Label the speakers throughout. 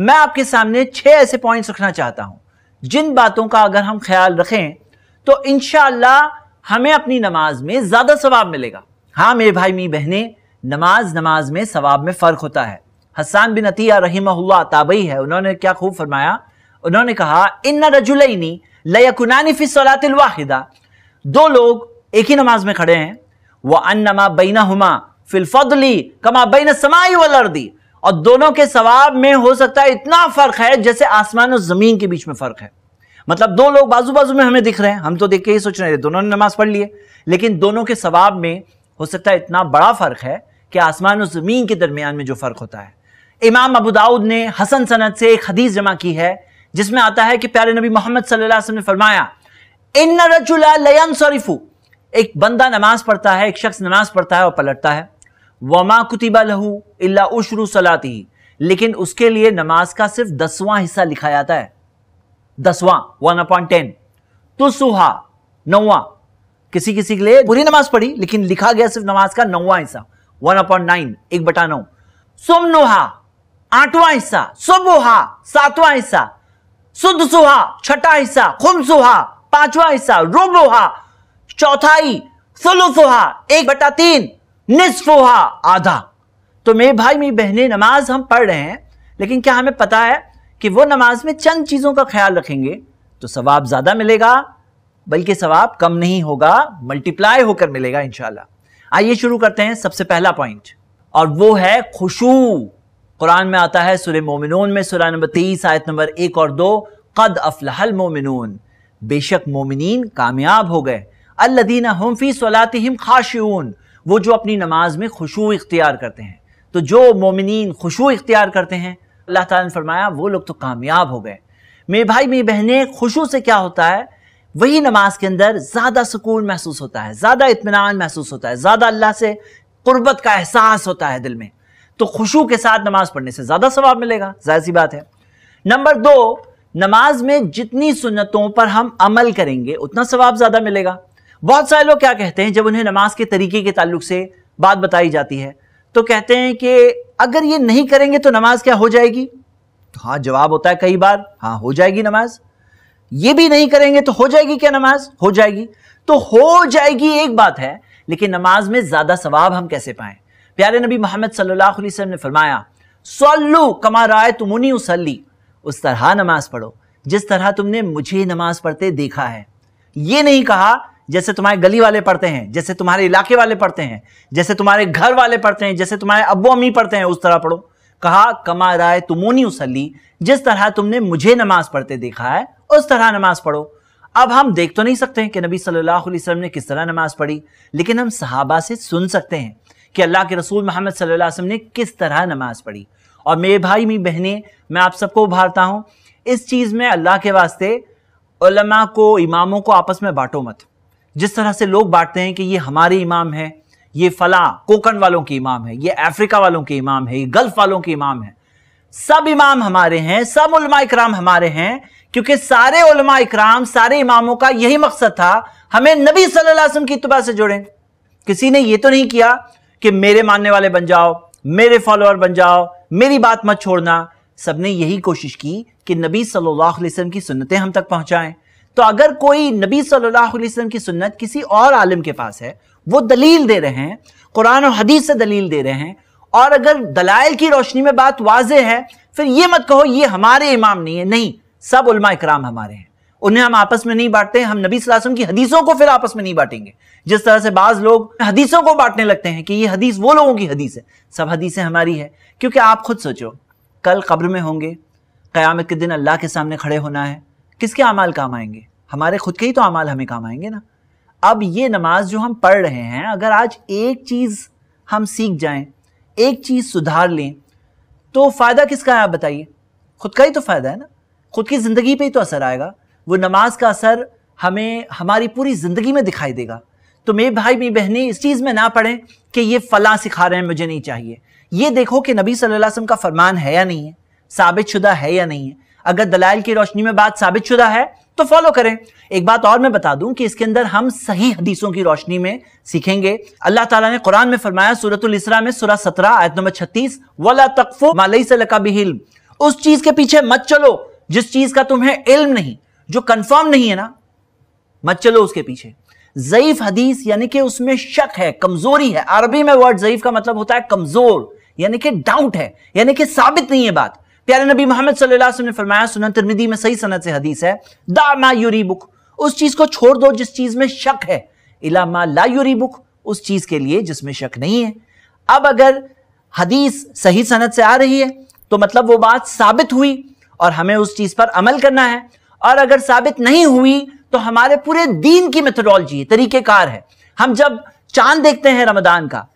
Speaker 1: मैं आपके सामने छह ऐसे पॉइंट्स रखना चाहता हूं जिन बातों का अगर हम ख्याल रखें तो इन हमें अपनी नमाज में ज़्यादा सवाब मिलेगा हाँ मेरे भाई मी बहने नमाज नमाज में सवाब में फ़र्क होता है हसान बिन अतिया रही ताबई है उन्होंने क्या खूब फरमाया उन्होंने कहा इन रजुलनी लयकुनानी फ़िस वाहिदा दो लोग एक ही नमाज में खड़े हैं वह अन नमा बीना हुमा फिलफली कमा बीना समाई वर्दी और दोनों के सवाब में हो सकता है इतना फर्क है जैसे आसमान और जमीन के बीच में फर्क है मतलब दो लोग बाजू बाजू में हमें दिख रहे हैं हम तो देख के ही सोच रहे हैं दोनों ने नमाज पढ़ ली है लेकिन दोनों के सवाब में हो सकता है इतना बड़ा फर्क है कि आसमान और जमीन के दरमियान में जो फर्क होता है इमाम अबू दाऊद ने हसन सनत से एक हदीस जमा की है जिसमें आता है कि प्यारे नबी मोहम्मद ने फरमाया एक बंदा नमाज पढ़ता है एक शख्स नमाज पढ़ता है और पलटता है वमा कुतिबा लहू अला उशरु सलाती लेकिन उसके लिए नमाज का सिर्फ दसवां हिस्सा लिखा जाता है दसवां वन अपॉइंट टेन तो सुहा नौवा किसी किसी के लिए पूरी नमाज पढ़ी लेकिन लिखा गया सिर्फ नमाज का नौवा हिस्सा वन अपॉइंट नाइन एक बटा नौ सोमनोहा आठवां हिस्सा सुबोहा सातवां हिस्सा सुद सुहा छठा हिस्सा खुम सुहा पांचवा हिस्सा रुबोहा चौथाई सुहा एक बटा तीन निस्फोहा आधा तो मेरे भाई मेरी बहने नमाज हम पढ़ रहे हैं लेकिन क्या हमें पता है कि वो नमाज में चंद चीज़ों का ख्याल रखेंगे तो सवाब ज़्यादा मिलेगा बल्कि सवाब कम नहीं होगा मल्टीप्लाई होकर मिलेगा इन आइए शुरू करते हैं सबसे पहला पॉइंट और वो है खुशू कुरान में आता है सुर मोमिनून में सुरा नंबर तेईस आयत नंबर एक और दो कद अफलहल मोमिनून बेशक मोमिन कामयाब हो गए अल्लादीना हमफी सलातिम खाशून वो जो अपनी नमाज में खुशू इख्तियार करते हैं तो जो मोमिन खुशू इख्तियार करते हैं अल्लाह ताला ने फरमाया वो लोग तो कामयाब हो गए मेरे भाई मेरी बहनें खुशू से क्या होता है वही नमाज के अंदर ज़्यादा सुकून महसूस होता है ज़्यादा इतमान महसूस होता है ज़्यादा अल्लाह से गुर्बत का एहसास होता है दिल में तो खुशू के साथ नमाज पढ़ने से ज़्यादा सवाब मिलेगा जाहिर सी बात है नंबर दो नमाज में जितनी सुन्नतों पर हम अमल करेंगे उतना सवाब ज़्यादा मिलेगा बहुत सारे लोग क्या कहते हैं जब उन्हें नमाज के तरीके के ताल्लुक से बात बताई जाती है तो कहते हैं कि अगर ये नहीं करेंगे तो नमाज क्या हो जाएगी तो हाँ जवाब होता है कई बार हाँ हो जाएगी नमाज ये भी नहीं करेंगे तो हो जाएगी क्या नमाज हो जाएगी तो हो जाएगी एक बात है लेकिन नमाज में ज़्यादा सवाब हम कैसे पाए प्यारे नबी मोहम्मद सल्लल्लाहु अलैहि वसल्लम ने फरमाया सल्लु कमा राय तुमुनी उसली उस तरह नमाज पढ़ो जिस तरह तुमने मुझे नमाज पढ़ते देखा है ये नहीं कहा जैसे तुम्हारे गली वाले पढ़ते हैं जैसे तुम्हारे इलाके वाले पढ़ते हैं जैसे तुम्हारे घर वाले पढ़ते हैं जैसे तुम्हारे अब्बू अम्मी पढ़ते हैं उस तरह पढ़ो कहा कमा राय तुमोनी उसली जिस तरह तुमने मुझे नमाज पढ़ते देखा है उस तरह नमाज पढ़ो अब हम देख तो नहीं सकते कि नबी सल्लल्लाहु अलैहि वसल्लम ने किस तरह नमाज पढ़ी लेकिन हम सहाबा से सुन सकते हैं कि अल्लाह के रसूल मोहम्मद सल्लल्लाहु अलैहि वसल्लम ने किस तरह नमाज पढ़ी और मेरे भाई मेरी बहनें मैं आप सबको उभारता हूँ इस चीज़ में अल्लाह के वास्ते को इमामों को आपस में बांटो मत जिस तरह से लोग बांटते हैं कि ये हमारे इमाम है ये फला कोकन वालों के इमाम है ये अफ्रीका वालों के इमाम है ये गल्फ वालों के इमाम है सब इमाम हमारे हैं सब उलमा इकराम हमारे हैं क्योंकि सारे उलमा इकराम सारे इमामों का यही मकसद था हमें नबी सल्लल्लाहु अलैहि वसल्लम की इतबा से जुड़े किसी ने ये तो नहीं किया कि मेरे मानने वाले बन जाओ मेरे फॉलोअर बन जाओ मेरी बात मत छोड़ना सबने यही कोशिश की कि नबी सल्लल्लाहु अलैहि वसल्लम की सुन्नतें हम तक पहुंचाएं तो अगर कोई नबी सल्लल्लाहु अलैहि वसल्लम की सुन्नत किसी और आलिम के पास है वो दलील दे रहे हैं कुरान और हदीस से दलील दे रहे हैं और अगर दलाइल की रोशनी में बात वाज है फिर ये मत कहो ये हमारे इमाम नहीं है नहीं सब उलमा इकराम हमारे हैं उन्हें हम आपस में नहीं बांटते हम नबी वसल्लम की हदीसों को फिर आपस में नहीं बांटेंगे जिस तरह से बाज लोग हदीसों को बांटने लगते हैं कि ये हदीस वो लोगों की हदीस है सब हदीसें हमारी है क्योंकि आप खुद सोचो कल कब्र में होंगे क़यामत के दिन अल्लाह के सामने खड़े होना है किसके अमाल काम आएंगे हमारे खुद के ही तो अमाल हमें काम आएंगे ना अब ये नमाज जो हम पढ़ रहे हैं अगर आज एक चीज़ हम सीख जाएं एक चीज़ सुधार लें तो फ़ायदा किसका है आप बताइए खुद का ही तो फ़ायदा है ना खुद की ज़िंदगी पे ही तो असर आएगा वो नमाज का असर हमें हमारी पूरी ज़िंदगी में दिखाई देगा तो मेरे भाई मेरी बहनें इस चीज़ में ना पढ़ें कि ये फ़लाँ सिखा रहे हैं मुझे नहीं चाहिए ये देखो कि नबी सल्लल्लाहु अलैहि वसल्लम का फरमान है या नहीं है साबित शुदा है या नहीं है अगर दलाइल की रोशनी में बात साबित शुदा है तो फॉलो करें एक बात और मैं बता दूं कि इसके अंदर हम सही हदीसों की रोशनी में सीखेंगे अल्लाह ताला ने कुरान में फरमाया सूरतुल इसरा में सूरह सत्रह आयत नंबर छत्तीस वाला तकफो मालई से लका बिहिल उस चीज के पीछे मत चलो जिस चीज का तुम्हें इल्म नहीं जो कंफर्म नहीं है ना मत चलो उसके पीछे जईफ हदीस यानी कि उसमें शक है कमजोरी है अरबी में वर्ड जईफ का मतलब होता है कमजोर यानी कि डाउट है यानी कि साबित नहीं है बात प्यारे नबी मोहम्मद सल्लल्लाहु अलैहि वसल्लम ने फरमाया सुनन तिरमिदी में सही सनद से हदीस है दा मा यूरी बुक उस चीज को छोड़ दो जिस चीज में शक है इला मा ला यूरी बुक उस चीज के लिए जिसमें शक नहीं है अब अगर हदीस सही सनद से आ रही है तो मतलब वो बात साबित हुई और हमें उस चीज पर अमल करना है और अगर साबित नहीं हुई तो हमारे पूरे दीन की मेथोडोलॉजी तरीकेकार है हम जब चांद देखते हैं रमदान का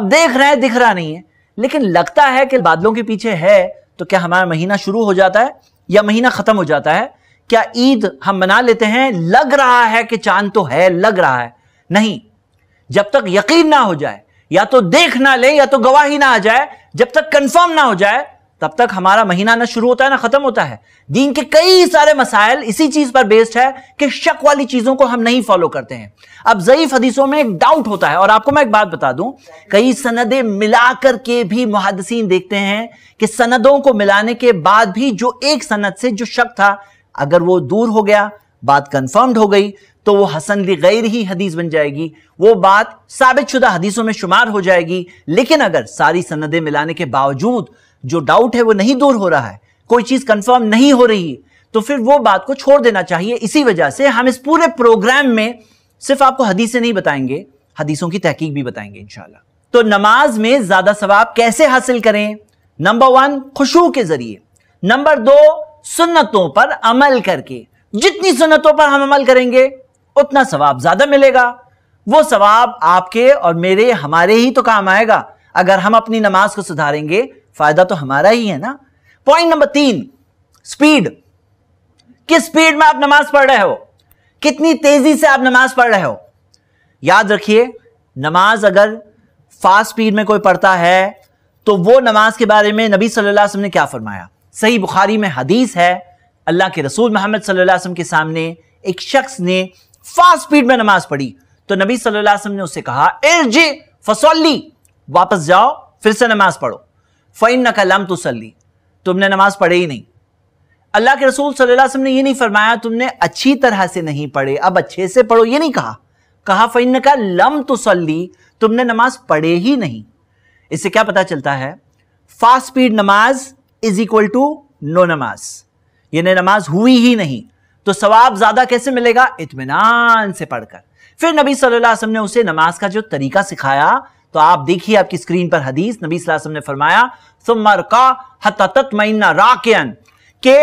Speaker 1: अब देख रहे हैं दिख रहा नहीं है लेकिन लगता है कि बादलों के पीछे है तो क्या हमारा महीना शुरू हो जाता है या महीना खत्म हो जाता है क्या ईद हम मना लेते हैं लग रहा है कि चांद तो है लग रहा है नहीं जब तक यकीन ना हो जाए या तो देख ना ले या तो गवाही ना आ जाए जब तक कंफर्म ना हो जाए तब तक हमारा महीना ना शुरू होता है ना ख़त्म होता है दीन के कई सारे मसाइल इसी चीज़ पर बेस्ड है कि शक वाली चीज़ों को हम नहीं फॉलो करते हैं अब ज़यीफ़ हदीसों में एक डाउट होता है और आपको मैं एक बात बता दूं कई सनदे मिला करके भी मुहदसिन देखते हैं कि सनदों को मिलाने के बाद भी जो एक सनद से जो शक था अगर वो दूर हो गया बात कंफर्म हो गई तो वो हसन ली गैर ही हदीस बन जाएगी वो बात साबित शुदा हदीसों में शुमार हो जाएगी लेकिन अगर सारी सनदें मिलाने के बावजूद जो डाउट है वो नहीं दूर हो रहा है कोई चीज कंफर्म नहीं हो रही तो फिर वो बात को छोड़ देना चाहिए इसी वजह से हम इस पूरे प्रोग्राम में सिर्फ आपको हदीसें नहीं बताएंगे हदीसों की तहकीक भी बताएंगे इंशाल्लाह तो नमाज में ज्यादा सवाब कैसे हासिल करें नंबर वन खुशू के जरिए नंबर दो सुन्नतों पर अमल करके जितनी सुन्नतों पर हम अमल करेंगे उतना सवाब ज्यादा मिलेगा वो सवाब आपके और मेरे हमारे ही तो काम आएगा अगर हम अपनी नमाज को सुधारेंगे फायदा तो हमारा ही है ना पॉइंट नंबर तीन स्पीड किस स्पीड में आप नमाज पढ़ रहे हो कितनी तेजी से आप नमाज पढ़ रहे हो याद रखिए नमाज अगर फास्ट स्पीड में कोई पढ़ता है तो वो नमाज के बारे में नबी सल्लल्लाहु अलैहि वसल्लम ने क्या फरमाया सही बुखारी में हदीस है अल्लाह के रसूल मोहम्मद सल्लल्लाहु अलैहि वसल्लम के सामने एक शख्स ने फास्ट स्पीड में नमाज पढ़ी तो नबी सल्लल्लाहु अलैहि वसल्लम ने उससे कहा इर्जी फसौली वापस जाओ फिर से नमाज पढ़ो फ़ैन न कलम तो सली तुमने नमाज पढ़े ही नहीं अल्लाह के रसूल सल्लल्लाहु अलैहि वसल्लम ने ये नहीं फरमाया तुमने अच्छी तरह से नहीं पढ़े अब अच्छे से पढ़ो ये नहीं कहा कहा फ़ैन का लम तो सली तुमने नमाज पढ़े ही नहीं इससे क्या पता चलता है फास्ट स्पीड नमाज इज इक्वल टू नो नमाज यानी नमाज हुई ही नहीं तो सवाब ज़्यादा कैसे मिलेगा इतमान से पढ़कर फिर नबी सल्लल्लाहु अलैहि वसल्लम ने उसे नमाज का जो तरीका सिखाया तो आप देखिए आपकी स्क्रीन पर हदीस नबी वसल्लम ने फरमाया सुमर का के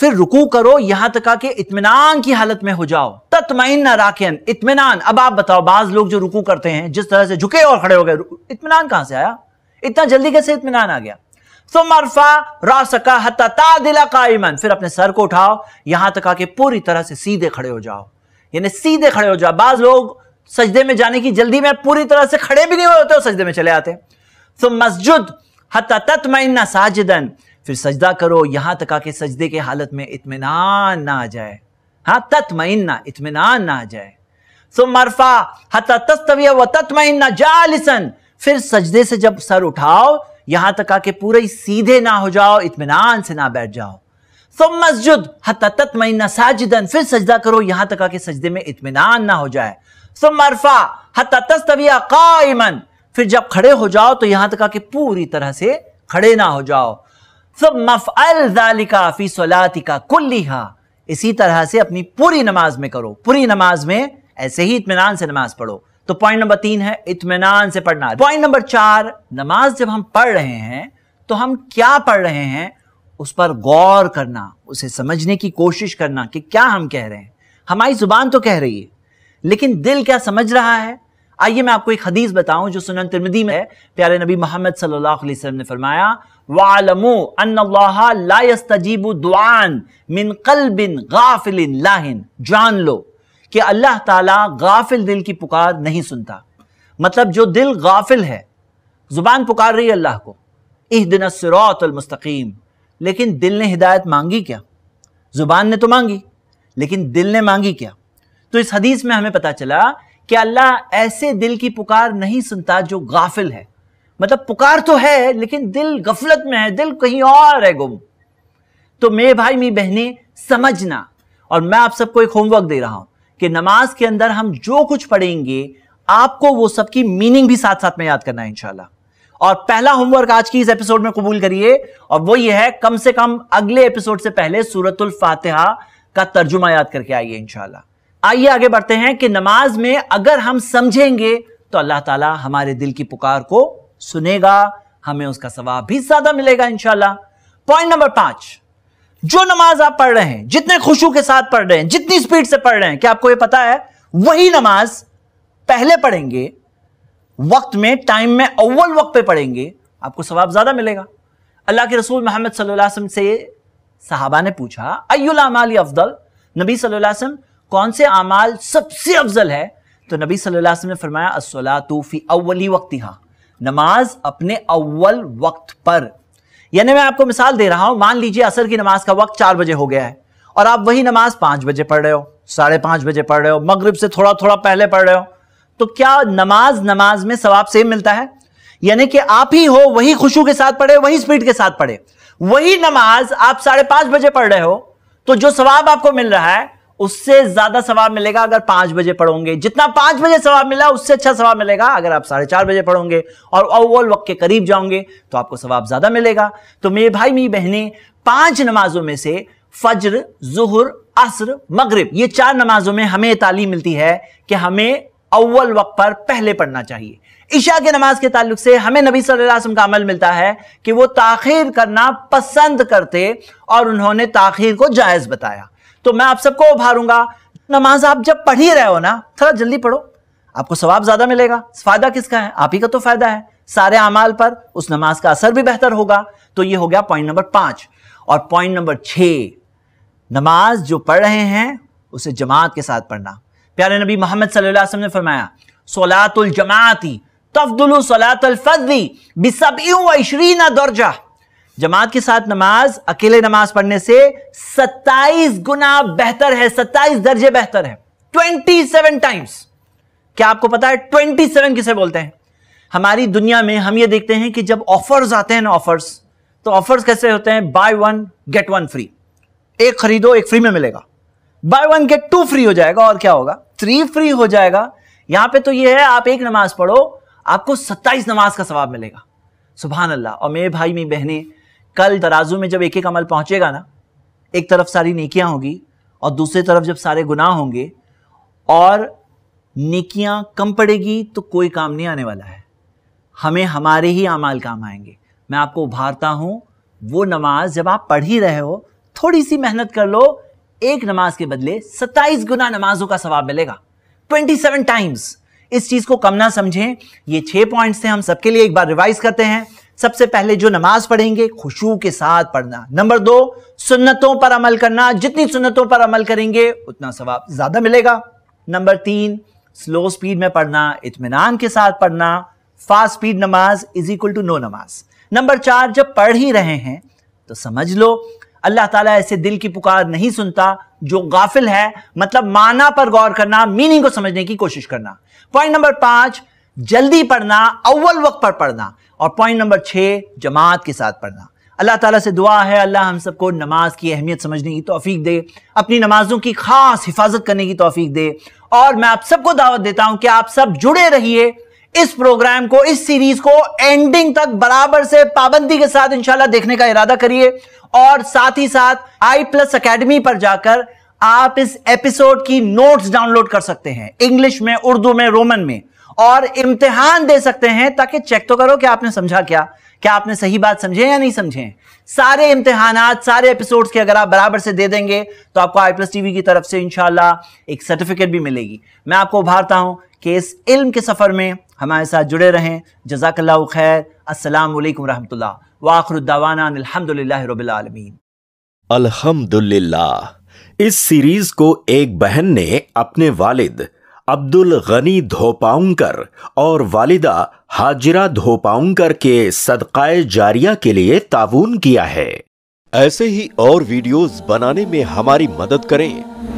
Speaker 1: फिर रुकू करो यहां तक आके इतमान की हालत में हो जाओ तत्मैन ना इतमान अब आप बताओ बाज लोग जो रुकू करते हैं जिस तरह से झुके और खड़े हो गए इतमान कहां से आया इतना जल्दी कैसे इतमान आ गया सुमरफा रासका हता दिला कायमन फिर अपने सर को उठाओ यहां तक आके पूरी तरह से सीधे खड़े हो जाओ यानी सीधे खड़े हो जाओ बाज लोग सजदे में जाने की जल्दी में पूरी तरह से खड़े भी नहीं हुए होते हो सजदे में चले आते तो मस्जिद हत साजिदन फिर सजदा करो यहां तक आके सजदे के हालत में इतमान ना आ जाए हाँ तत्मइन्ना इतमान ना आ जाए सो तो मरफा तस्तवी व तत्मइन्ना जालिसन फिर सजदे से जब सर उठाओ यहां तक आके पूरे सीधे ना हो जाओ इतमान से ना बैठ जाओ सो तो मस्जिद हततमइन्ना साजिदन फिर सजदा करो यहां तक आके सजदे में इतमान ना हो जाए सुमरफा हतस्तविया कायमन फिर जब खड़े हो जाओ तो यहां तक कि पूरी तरह से खड़े ना हो जाओ सब मफअलिका फी सलातिका कुल्लिहा इसी तरह से अपनी पूरी नमाज में करो पूरी नमाज में ऐसे ही इतमान से नमाज पढ़ो तो पॉइंट नंबर तीन है इतमान से पढ़ना पॉइंट नंबर चार नमाज जब हम पढ़ रहे हैं तो हम क्या पढ़ रहे हैं उस पर गौर करना उसे समझने की कोशिश करना कि क्या हम कह रहे हैं हमारी जुबान तो कह रही है लेकिन दिल क्या समझ रहा है आइए मैं आपको एक हदीस बताऊं जो सुनन तिरमिदी में है प्यारे नबी मोहम्मद सल्लल्लाहु अलैहि वसल्लम ने फरमाया वालमु अल्लाह ला यस्तजीबु दुआन मिन कल्बिन गाफिलिन लाहिन जान लो कि अल्लाह ताला गाफिल दिल की पुकार नहीं सुनता मतलब जो दिल गाफिल है जुबान पुकार रही है अल्लाह को इह दिन मुस्तकीम लेकिन दिल ने हिदायत मांगी क्या जुबान ने तो मांगी लेकिन दिल ने मांगी क्या तो इस हदीस में हमें पता चला कि अल्लाह ऐसे दिल की पुकार नहीं सुनता जो गाफिल है मतलब पुकार तो है लेकिन दिल गफलत में है दिल कहीं और है गुम तो मे भाई मेरी बहने समझना और मैं आप सबको एक होमवर्क दे रहा हूं कि नमाज के अंदर हम जो कुछ पढ़ेंगे आपको वो सबकी मीनिंग भी साथ साथ में याद करना है इनशाला और पहला होमवर्क आज की इस एपिसोड में कबूल करिए और वो ये है कम से कम अगले एपिसोड से पहले सूरतुल फातिहा का तर्जुमा याद करके आइए इंशाला आइए आगे बढ़ते हैं कि नमाज में अगर हम समझेंगे तो अल्लाह ताला हमारे दिल की पुकार को सुनेगा हमें उसका सवाब भी ज्यादा मिलेगा इंशाला पॉइंट नंबर पांच जो नमाज आप पढ़ रहे हैं जितने खुशू के साथ पढ़ रहे हैं जितनी स्पीड से पढ़ रहे हैं क्या आपको यह पता है वही नमाज पहले पढ़ेंगे वक्त में टाइम में अव्वल वक्त पे पढ़ेंगे आपको सवाब ज्यादा मिलेगा अल्लाह के रसूल मोहम्मद सल्लल्लाहु अलैहि वसल्लम से सहाबा ने पूछा अयुल अमाली अफदल नबी सल्लल्लाहु अलैहि वसल्लम कौन से अमाल सबसे अफजल है तो नबी सल्लल्लाहु अलैहि वसल्लम ने फरमाया असला तूफ़ी अव्वली वक्त नमाज अपने अव्वल वक्त पर यानी मैं आपको मिसाल दे रहा हूं मान लीजिए असर की नमाज का वक्त चार बजे हो गया है और आप वही नमाज पांच बजे पढ़ रहे हो साढ़े पांच बजे पढ़ रहे हो मगरब से थोड़ा थोड़ा पहले पढ़ रहे हो तो क्या नमाज नमाज में सवाब सेम मिलता है यानी कि आप ही हो वही खुशू के साथ पढ़े वही स्पीड के साथ पढ़े वही नमाज आप साढ़े पांच बजे पढ़ रहे हो तो जो सवाब आपको मिल रहा है उससे ज्यादा सवाब मिलेगा अगर पांच बजे पढ़ोगे जितना पांच बजे सवाब मिला उससे अच्छा सवाब मिलेगा अगर आप साढ़े चार बजे पढ़ोगे और अव्वल वक्त के करीब जाओगे तो आपको सवाब ज्यादा मिलेगा तो मेरे भाई मेरी बहनें पांच नमाजों में से फज्र जुहर असर मगरिब ये चार नमाजों में हमें तालीम मिलती है कि हमें अव्वल वक्त पर पहले पढ़ना चाहिए ईशा के नमाज के ताल्लुक से हमें नबी सल्लल्लाहु अलैहि वसल्लम का अमल मिलता है कि वो ताखिर करना पसंद करते और उन्होंने ताखिर को जायज़ बताया तो मैं आप सबको उभारूंगा नमाज आप जब पढ़ ही रहे हो ना थोड़ा जल्दी पढ़ो आपको स्वाब ज़्यादा मिलेगा फ़ायदा किसका है आप ही का तो फ़ायदा है सारे अमाल पर उस नमाज का असर भी बेहतर होगा तो ये हो गया पॉइंट नंबर पांच और पॉइंट नंबर छ नमाज जो पढ़ रहे हैं उसे जमात के साथ पढ़ना प्यारे नबी मोहम्मद सल्लल्लाहु अलैहि वसल्लम ने फरमाया सोलातुल जमाती तफदुल सलातुल फजी बिसबी दर्जा जमात के साथ नमाज अकेले नमाज पढ़ने से 27 गुना बेहतर है 27 दर्जे बेहतर है 27 टाइम्स क्या आपको पता है 27 किसे बोलते हैं हमारी दुनिया में हम ये देखते हैं कि जब ऑफर्स आते हैं ना ऑफर्स तो ऑफर्स कैसे होते हैं buy one get one free एक खरीदो एक फ्री में मिलेगा buy one get two free हो जाएगा और क्या होगा थ्री फ्री हो जाएगा यहां पे तो ये है आप एक नमाज पढ़ो आपको सत्ताईस नमाज का सवाब मिलेगा सुबह अल्लाह और मेरे भाई मेरी बहनें कल तराजू में जब एक एक अमल पहुंचेगा ना एक तरफ सारी नेकियां होगी और दूसरी तरफ जब सारे गुनाह होंगे और नेकियां कम पड़ेगी तो कोई काम नहीं आने वाला है हमें हमारे ही अमाल काम आएंगे मैं आपको उभारता हूं वो नमाज जब आप पढ़ ही रहे हो थोड़ी सी मेहनत कर लो एक नमाज के बदले सत्ताईस गुना नमाजों का सवाब मिलेगा ट्वेंटी सेवन टाइम्स इस चीज को कम ना समझें ये छह पॉइंट्स थे हम सबके लिए एक बार रिवाइज करते हैं सबसे पहले जो नमाज पढ़ेंगे खुशू के साथ पढ़ना नंबर दो सुन्नतों पर अमल करना जितनी सुन्नतों पर अमल करेंगे उतना सवाब ज़्यादा मिलेगा नंबर तीन स्लो स्पीड में पढ़ना इतमान के साथ पढ़ना फास्ट स्पीड नमाज इज इक्वल टू नो नमाज नंबर चार जब पढ़ ही रहे हैं तो समझ लो अल्लाह ताला ऐसे दिल की पुकार नहीं सुनता जो गाफिल है मतलब माना पर गौर करना मीनिंग को समझने की कोशिश करना पॉइंट नंबर पांच जल्दी पढ़ना अव्वल वक्त पर पढ़ना और पॉइंट नंबर छः जमात के साथ पढ़ना अल्लाह ताला से दुआ है अल्लाह हम सबको नमाज की अहमियत समझने की तौफीक दे अपनी नमाजों की खास हिफाजत करने की तौफीक दे और मैं आप सबको दावत देता हूं कि आप सब जुड़े रहिए इस प्रोग्राम को इस सीरीज को एंडिंग तक बराबर से पाबंदी के साथ इंशाल्लाह देखने का इरादा करिए और साथ ही साथ आई प्लस अकेडमी पर जाकर आप इस एपिसोड की नोट्स डाउनलोड कर सकते हैं इंग्लिश में उर्दू में रोमन में और इम्तिहान दे सकते हैं ताकि चेक तो करो कि आपने समझा क्या क्या आपने सही बात समझे या नहीं समझे सारे इम्तिहान सारे एपिसोड्स के अगर आप बराबर से दे देंगे तो आपको आई प्लस टीवी की तरफ से इनशाला एक सर्टिफिकेट भी मिलेगी मैं आपको उभारता हूं कि इस इल्म के सफ़र में हमारे साथ जुड़े रहें जजाकल्ला खैर असलम वरहमल इस सीरीज को एक बहन ने अपने वालिद अब्दुल गनी धोपाउंकर और वालिदा हाजिरा धोपाउंकर के सदकाए जारिया के लिए ताउन किया है ऐसे ही और वीडियोस बनाने में हमारी मदद करें